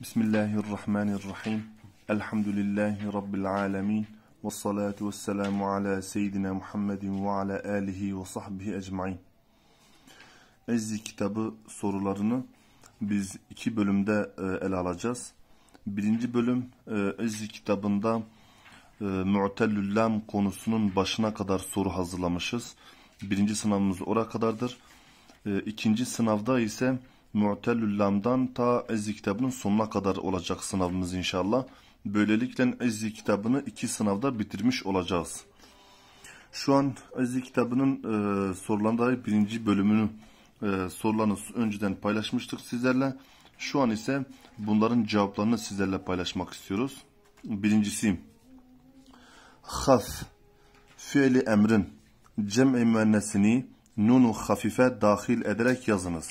Bismillahirrahmanirrahim. Elhamdülillahi Rabbil alemin. Ve salatu ve selamu ala seyyidina Muhammedin ve ala alihi ve sahbihi ecmain. Ezzi kitabı sorularını biz iki bölümde e, ele alacağız. Birinci bölüm Ezzi kitabında e, Mu'tellüllam konusunun başına kadar soru hazırlamışız. Birinci sınavımız ora kadardır. E, ikinci sınavda ise Mu'tellül Lam'dan ta Ezzi kitabının sonuna kadar olacak sınavımız inşallah. Böylelikle Ezzi kitabını iki sınavda bitirmiş olacağız. Şu an Ezzi kitabının e, sorulanları birinci bölümünü e, sorularını önceden paylaşmıştık sizlerle. Şu an ise bunların cevaplarını sizlerle paylaşmak istiyoruz. Birincisi Haf fiili emrin cem'i müennesini nunu hafife dahil ederek yazınız.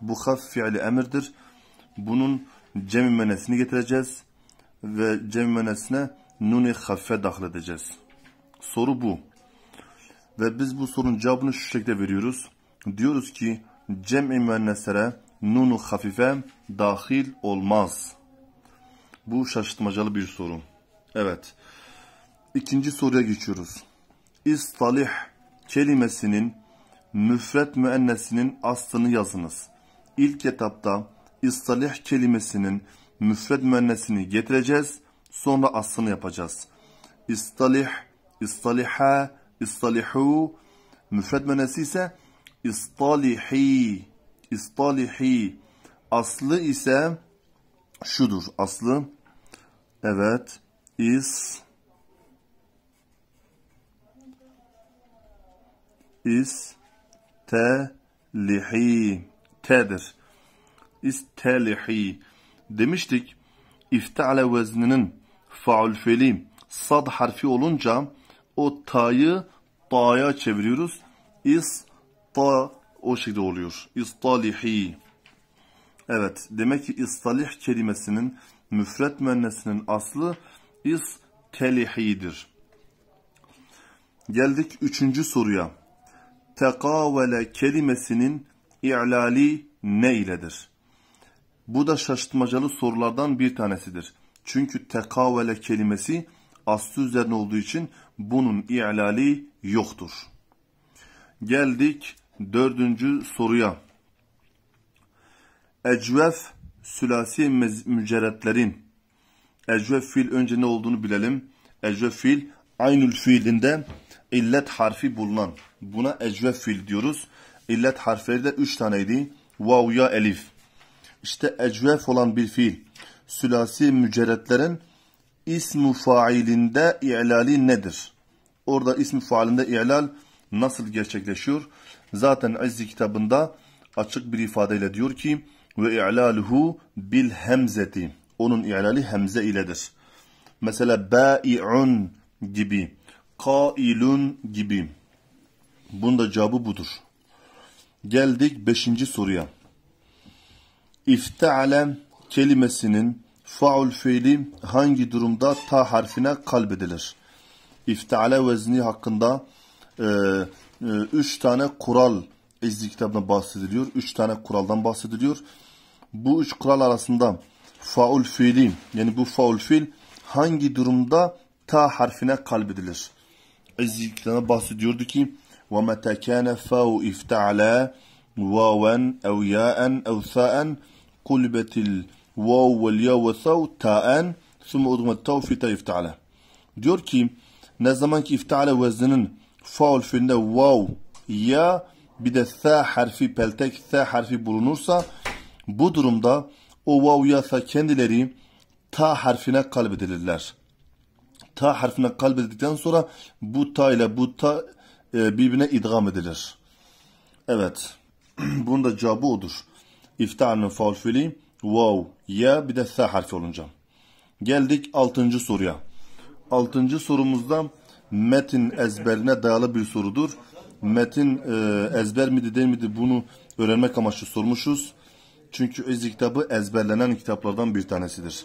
Bu haf fiili emirdir. Bunun cem menesini getireceğiz. Ve cem menesine nuni hafe dahil edeceğiz. Soru bu. Ve biz bu sorunun cevabını şu şekilde veriyoruz. Diyoruz ki cem-i müenneslere nunu hafife dahil olmaz. Bu şaşırtmacalı bir soru. Evet. İkinci soruya geçiyoruz. İstalih kelimesinin müfret müennesinin aslını yazınız ilk etapta istalih kelimesinin müfred müennesini getireceğiz. Sonra aslını yapacağız. İstalih, istaliha, istalihu. Müfred müennesi ise istalihi, istalihi. Aslı ise şudur. Aslı evet is is te lihi T'dir. İstelihi demiştik. İftale vezninin faul feli sad harfi olunca o ta'yı ta'ya çeviriyoruz. İs ta o şekilde oluyor. İstalihi. Evet demek ki istalih kelimesinin müfret müennesinin aslı istelihidir. Geldik üçüncü soruya. Tekavele kelimesinin i'lali ne iledir? Bu da şaşırtmacalı sorulardan bir tanesidir. Çünkü tekavvele kelimesi aslı üzerine olduğu için bunun i'lali yoktur. Geldik dördüncü soruya. Ecvef sülasi mücerretlerin ecvef fiil önce ne olduğunu bilelim. Ecvef fiil aynül fiilinde illet harfi bulunan. Buna ecvef fiil diyoruz illet harfleri de üç taneydi. Vav, ya, elif. İşte ecvef olan bir fiil. Sülasi mücerretlerin ismu failinde i'lali nedir? Orada ismi failinde i'lal nasıl gerçekleşiyor? Zaten Azzi kitabında açık bir ifadeyle diyor ki ve i'laluhu bil hemzeti. Onun i'lali hemze iledir. Mesela ba'i'un gibi, kailun gibi. Bunda cevabı budur. Geldik beşinci soruya. İfteale kelimesinin faul fiili hangi durumda ta harfine kalbedilir? İfteale vezni hakkında e, e, üç tane kural izli kitabında bahsediliyor. Üç tane kuraldan bahsediliyor. Bu üç kural arasında faul fiili yani bu faul fiil hangi durumda ta harfine kalbedilir? İzli kitabına bahsediyordu ki ومتى كان الثاء افتعلا واوا أو ياء أو ثاء قلبت الواو والياء والثاء تاء ثم أضم التاء في تاء افتعلا diyor ki ne zaman ki iftale vezninin faul fiilinde vav ya bir de sa harfi peltek sa harfi bulunursa bu durumda o vav ya sa kendileri ta harfine kalbedilirler. Ta harfine kalbedildikten sonra bu ta ile bu ta e, birbirine idgam edilir. Evet. Bunun da cevabı odur. İftihanın faul wow ya bir de s harfi olunca. Geldik altıncı soruya. altıncı sorumuzda metin ezberine dayalı bir sorudur. Metin e, ezber miydi değil miydi bunu öğrenmek amaçlı sormuşuz. Çünkü iz kitabı ezberlenen kitaplardan bir tanesidir.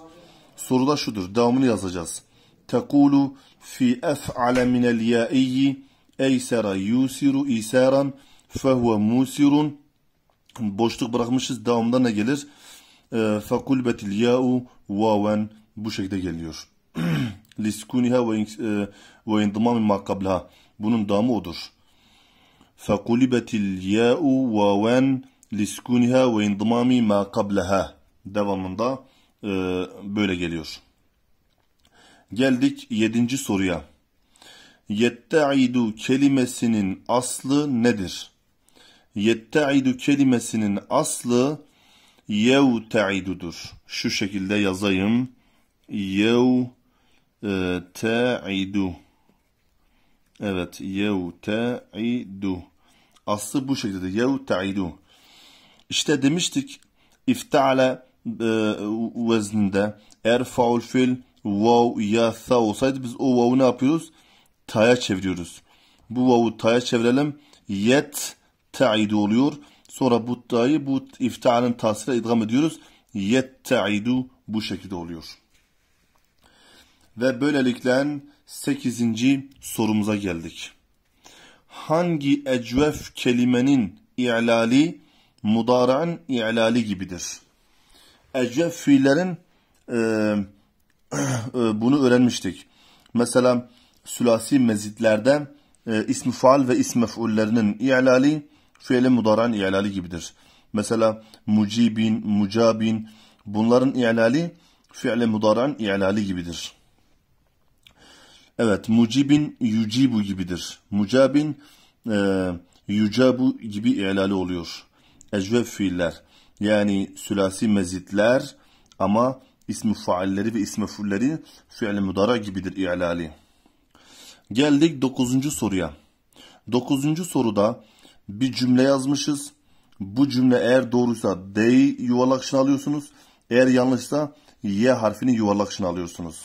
Soruda şudur. Devamını yazacağız. Tekulu fi ef'ale minel ya'iyyi Eysera yusiru isaran fehuve musirun. Boşluk bırakmışız. Devamında ne gelir? Ee, fekulbetil ya'u vaven. Bu şekilde geliyor. Liskuniha ve e, indımami makablaha. Bunun damı odur. Fekulbetil ya'u vaven liskuniha ve indımami makablaha. Devamında e, böyle geliyor. Geldik yedinci soruya yetteidu kelimesinin aslı nedir? Yetteidu kelimesinin aslı yevteidudur. Şu şekilde yazayım. Yevteidu. Evet, yevteidu. Aslı bu şekilde. Yevteidu. İşte demiştik iftale e, vezninde eğer faul fil vav ya tha olsaydı biz o vav'u ne yapıyoruz? ta'ya çeviriyoruz. Bu vavu ta'ya çevirelim. Yet ta'idu oluyor. Sonra bu ta'yı bu iftialın tasire idgam ediyoruz. Yet ta'idu bu şekilde oluyor. Ve böylelikle 8. sorumuza geldik. Hangi ecvef kelimenin i'lali mudara'ın i'lali gibidir? Ecvef fiillerin e, e, bunu öğrenmiştik. Mesela sülasi mezitlerde e, ismi faal ve ismi mef'ullerinin i'lali fiile mudaran i'lali gibidir. Mesela mucibin, mucabin bunların i'lali fiile mudaran i'lali gibidir. Evet, mucibin yucibu gibidir. Mucabin e, yucabu gibi i'lali oluyor. Ecveb fiiller yani sülasi mezitler ama ismi faalleri ve ismi fulleri fiil mudara gibidir i'lali. Geldik 9. soruya. 9. soruda bir cümle yazmışız. Bu cümle eğer doğruysa D'yi yuvarlak için alıyorsunuz. Eğer yanlışsa Y harfini yuvarlak için alıyorsunuz.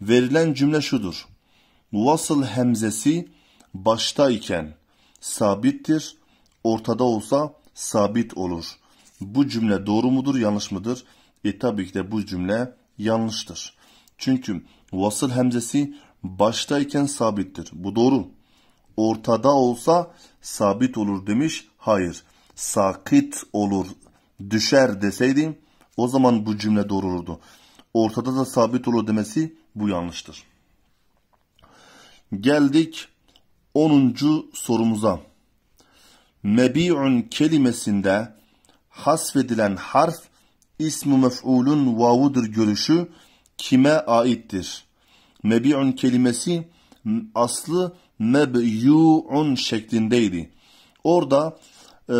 Verilen cümle şudur. Vasıl hemzesi başta iken sabittir. Ortada olsa sabit olur. Bu cümle doğru mudur yanlış mıdır? E tabii ki de bu cümle yanlıştır. Çünkü vasıl hemzesi baştayken sabittir. Bu doğru. Ortada olsa sabit olur demiş. Hayır. Sakit olur, düşer deseydim o zaman bu cümle doğru olurdu. Ortada da sabit olur demesi bu yanlıştır. Geldik 10. sorumuza. Mebi'un kelimesinde hasfedilen harf ismi mef'ulun vavudur görüşü kime aittir? mebi'un kelimesi aslı mebiun şeklindeydi. Orada e,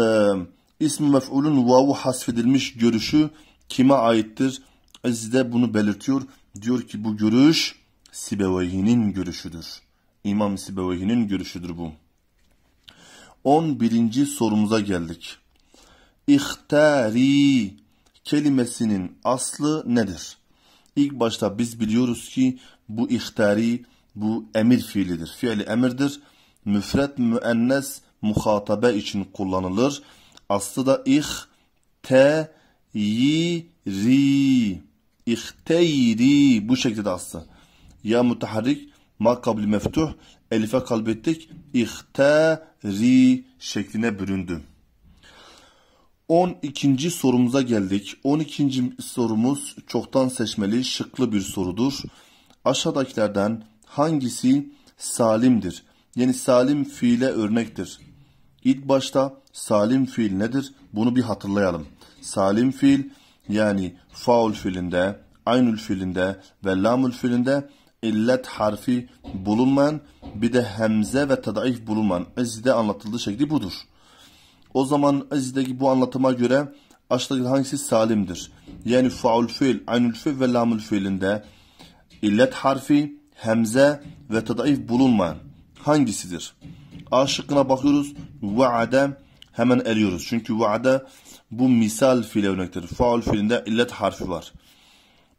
ismi mef'ulun vavu hasfedilmiş görüşü kime aittir? Aziz de bunu belirtiyor. Diyor ki bu görüş Sibeveyhi'nin görüşüdür. İmam Sibeveyhi'nin görüşüdür bu. 11. sorumuza geldik. İhtari kelimesinin aslı nedir? İlk başta biz biliyoruz ki bu ihtari, bu emir fiilidir. Fiili emirdir. Müfret müennes muhatabe için kullanılır. Aslı da ihteyri. İhteyri bu şekilde aslı. Ya mutaharrik kabli meftuh elife kalbettik. İhteri şekline büründü. 12. sorumuza geldik. 12. sorumuz çoktan seçmeli şıklı bir sorudur. Aşağıdakilerden hangisi salimdir? Yani salim fiile örnektir. İlk başta salim fiil nedir? Bunu bir hatırlayalım. Salim fiil yani faul fiilinde, aynül fiilinde ve lamül fiilinde illet harfi bulunmayan bir de hemze ve tadayif bulunmayan izide anlatıldığı şekli budur. O zaman izideki bu anlatıma göre aşağıdaki hangisi salimdir? Yani faul fiil, aynül fiil ve lamül fiilinde illet harfi, hemze ve tadayif bulunmayan hangisidir? A şıkkına bakıyoruz. Vaade hemen eliyoruz. Çünkü vaade bu misal fiil örnektir. Faul fiilinde illet harfi var.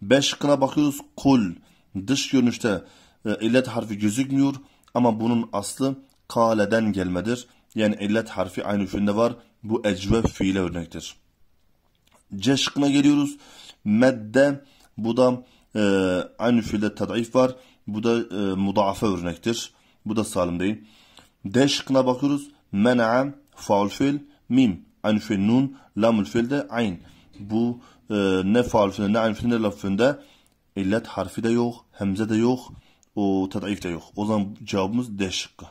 B şıkkına bakıyoruz. Kul dış görünüşte e, illet harfi gözükmüyor ama bunun aslı kaleden gelmedir. Yani illet harfi aynı fiilinde var. Bu ecve fiile örnektir. C şıkkına geliyoruz. Medde bu da e, aynı şekilde tadif var. Bu da e, mudaafe örnektir. Bu da salim değil. D şıkkına bakıyoruz. Mena'a faul fiil mim. Aynı şey nun lamül fiil de ayn. Bu e, ne faul fiilinde ne aynı fiilinde ne laf fiilinde illet harfi de yok. Hemze de yok. O tadif de yok. O zaman cevabımız D şıkkı.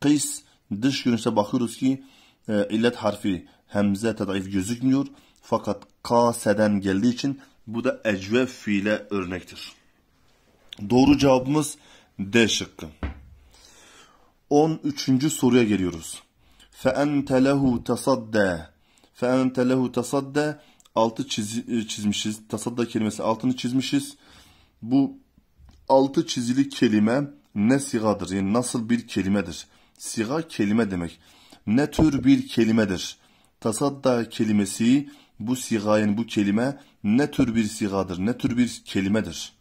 Kıys dış görünüşe bakıyoruz ki e, illet harfi hemze tadif gözükmüyor. Fakat kaseden geldiği için bu da ecve fiile örnektir. Doğru cevabımız D şıkkı. 13. soruya geliyoruz. فَاَنْتَ لَهُ تَصَدَّى فَاَنْتَ لَهُ تَصَدَّى Altı çiz, e, çizmişiz. Tasadda kelimesi altını çizmişiz. Bu altı çizili kelime ne sigadır? Yani nasıl bir kelimedir? Siga kelime demek. Ne tür bir kelimedir? Tasadda kelimesi bu siga yani bu kelime ne tür bir sigadır, ne tür bir kelimedir?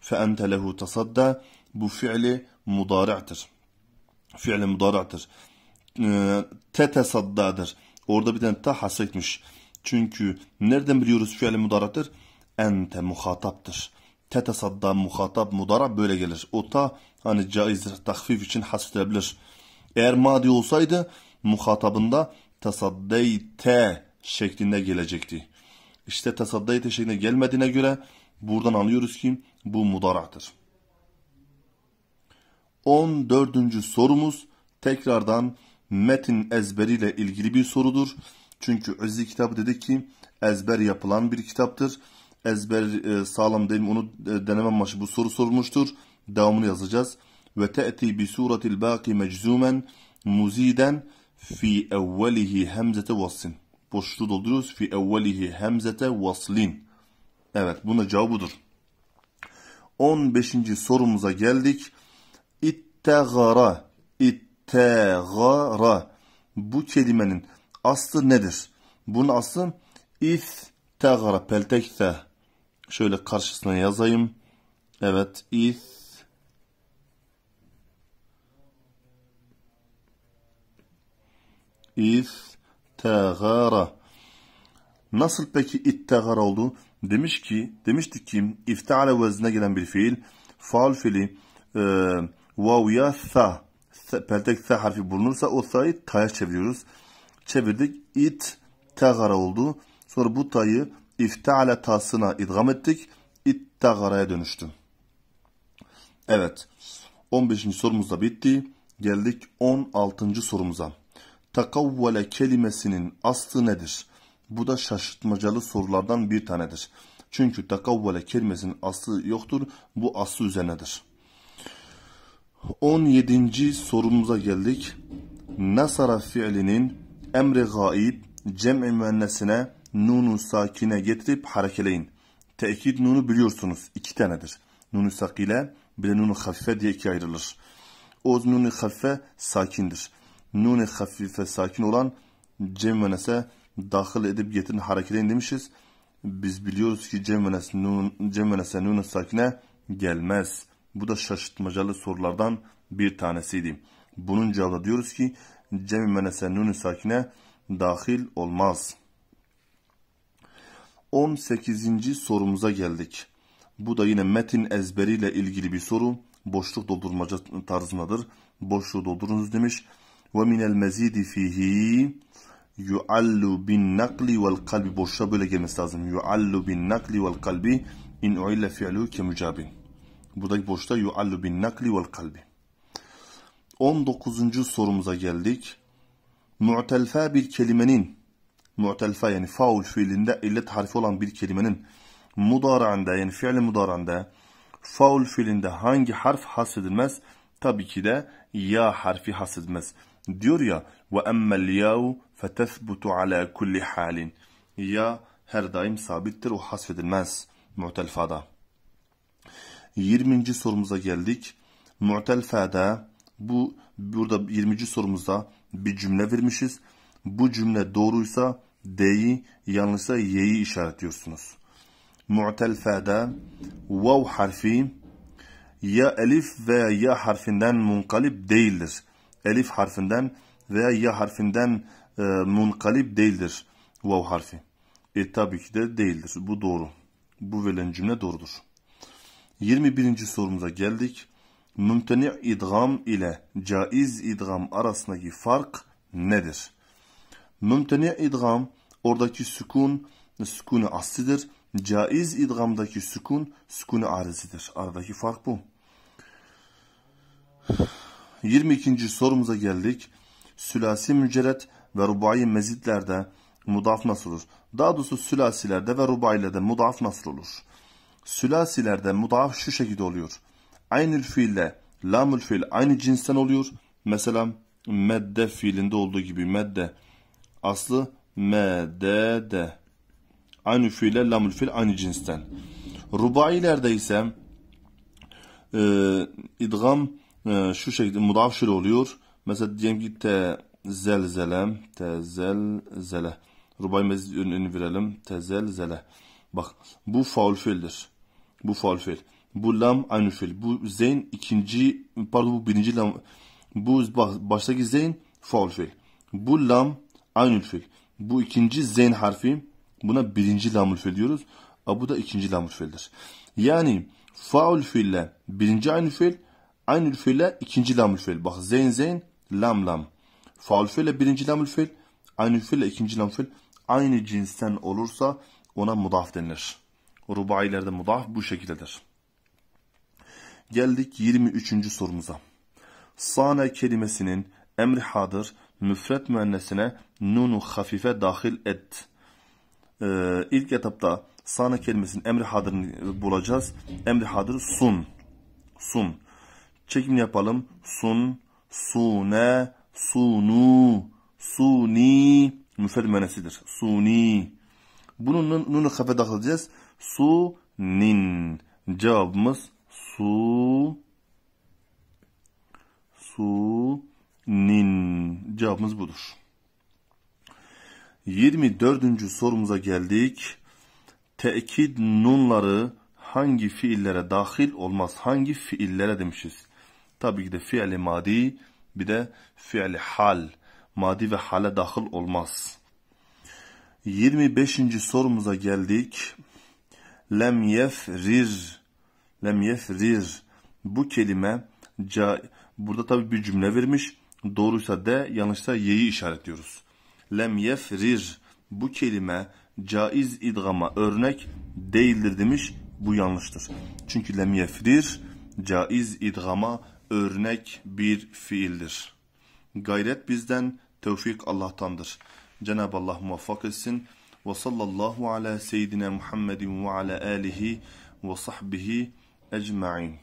فَاَنْتَ لَهُ تَصَدَّى Bu fiili mudari'tir. Fiili mudari'tir. E, ee, tetesaddadır. Orada bir tane ta hasretmiş. Çünkü nereden biliyoruz fiili mudari'tir? Ente muhataptır. Tetesadda muhatap mudara böyle gelir. O ta hani caizdir, takfif için hasredilebilir. Eğer madi olsaydı muhatabında tesaddeyte şeklinde gelecekti. İşte tasadda yetişeğine gelmediğine göre buradan anlıyoruz ki bu mudaraktır. 14. sorumuz tekrardan metin ezberiyle ilgili bir sorudur. Çünkü özlü kitabı dedi ki ezber yapılan bir kitaptır. Ezber e, sağlam değil mi onu e, deneme maçı bu soru sormuştur. Devamını yazacağız. Ve te'ti bi suretil baki meczumen muziden fi evvelihi hemzete vassin boşluğu dolduruyoruz. Fi evvelihi hemzete vaslin. Evet buna cevabı budur. 15. sorumuza geldik. İttegara. İttegara. Bu kelimenin aslı nedir? Bunun aslı İttegara. Peltekte. Şöyle karşısına yazayım. Evet. İt, İth ittagara. Nasıl peki ittagara oldu? Demiş ki, demiştik ki ifteale vezine gelen bir fiil. Faal fiili e, vavya tha. Peltek tha harfi bulunursa o tha'yı ta'ya çeviriyoruz. Çevirdik. It tagara oldu. Sonra bu ta'yı ifteale tasına idgam ettik. İt tagara'ya dönüştü. Evet. 15. sorumuz da bitti. Geldik 16. sorumuza. Takavvale kelimesinin aslı nedir? Bu da şaşırtmacalı sorulardan bir tanedir. Çünkü takavvale kelimesinin aslı yoktur. Bu aslı üzerinedir. 17. sorumuza geldik. Nasara fiilinin emri gaib cem'i müennesine nunu sakine getirip harekeleyin. Tekid nunu biliyorsunuz iki tanedir. Nunu sakile bir de nunu hafife diye ikiye ayrılır. O nunu hafife sakindir nune hafife sakin olan cemvenese dahil edip getirin hareketleyin demişiz. Biz biliyoruz ki cemvenes, nun, cemvenese nune sakine gelmez. Bu da şaşırtmacalı sorulardan bir tanesiydi. Bunun cevabı diyoruz ki cemvenese nune sakine dahil olmaz. 18. sorumuza geldik. Bu da yine metin ezberiyle ilgili bir soru. Boşluk doldurmaca tarzındadır. Boşluğu doldurunuz demiş. وَمِنَ الْمَزِيدِ فِيهِ yuallu bin nakli vel kalbi boşta böyle gelmesi lazım. Yuallu bin nakli vel kalbi in uille fi'lu ke mücabin. Buradaki boşta yuallu bin nakli vel kalbi. 19. sorumuza geldik. Mu'telfa bir kelimenin mu'telfa yani faul fiilinde illet harfi olan bir kelimenin mudaranda yani fiili mudaranda faul fiilinde hangi harf hasredilmez? Tabii ki de ya harfi hasredilmez diyor ya ve emmel yahu fetethbutu ala kulli halin. Ya her daim sabittir o hasfedilmez mu'telfada. 20. sorumuza geldik. Mu'telfada bu burada 20. sorumuzda bir cümle vermişiz. Bu cümle doğruysa D'yi yanlışsa Y'yi işaretliyorsunuz. Mu'telfada vav harfi ya elif ve ya harfinden munkalip değildir elif harfinden veya ya harfinden e, munkalip değildir vav harfi. E tabii ki de değildir. Bu doğru. Bu verilen cümle doğrudur. 21. sorumuza geldik. Mümteni idgam ile caiz idgam arasındaki fark nedir? Mümteni idgam oradaki sükun sükunu aslidir. Caiz idgamdaki sükun sükunu arizidir. Aradaki fark bu. 22. sorumuza geldik. Sülasi mücerret ve rubai mezitlerde mudaf nasıl olur? Daha doğrusu sülasilerde ve rubailerde mudaf nasıl olur? Sülasilerde mudaf şu şekilde oluyor. Aynül fiille lamül fiil aynı cinsten oluyor. Mesela medde fiilinde olduğu gibi medde aslı medede. Aynı fiille lamül fiil aynı cinsten. Rubailerde ise e, idgam ee, şu şekilde mudaf oluyor. Mesela diyelim ki tezelzele, tezelzele. Rubay mezid önünü verelim. Tezelzele. Bak bu faul fiildir. Bu faul fiil. Bu lam aynı fiil. Bu zeyn ikinci pardon bu birinci lam. Bu baştaki zeyn faul fiil. Bu lam aynı fiil. Bu ikinci zeyn harfi. Buna birinci lam fiil diyoruz. Bu da ikinci lam fiildir. Yani faul fiille birinci aynı fiil Aynı fiille ikinci lamül fiil. Bak zeyn zeyn lam lam. Faul fiille birinci lamül fiil. aynı fiille ikinci lamül fiil. Aynı cinsten olursa ona mudaf denilir. Rubailerde mudaf bu şekildedir. Geldik 23. sorumuza. Sana kelimesinin emri hadır müfret müennesine nunu hafife dahil et. Ee, ilk etapta sana kelimesinin emri hadırını bulacağız. Emri hadır sun. Sun. Çekim yapalım. Sun, sune, sunu, suni. Müfred menesidir. Suni. Bunu nunu kafe dağılacağız. Su, nin. Cevabımız su, su, nin. Cevabımız budur. 24. sorumuza geldik. Tekid nunları hangi fiillere dahil olmaz? Hangi fiillere demişiz? Tabii ki de fiili madi bir de fiili hal. Madi ve hale dahil olmaz. 25. sorumuza geldik. Lem yefrir. Lem yefrir. Bu kelime ca burada tabii bir cümle vermiş. Doğruysa de yanlışsa ye'yi işaretliyoruz. Lem yefrir. Bu kelime caiz idgama örnek değildir demiş. Bu yanlıştır. Çünkü lem yefrir caiz idgama örnek bir fiildir. Gayret bizden, tevfik Allah'tandır. Cenab-ı Allah muvaffak etsin. Ve sallallahu ala seyyidina Muhammedin ve ala alihi ve sahbihi ecma'in.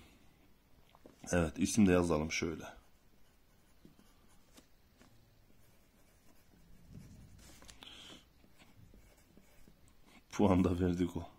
Evet isim de yazalım şöyle. Puan da verdik o.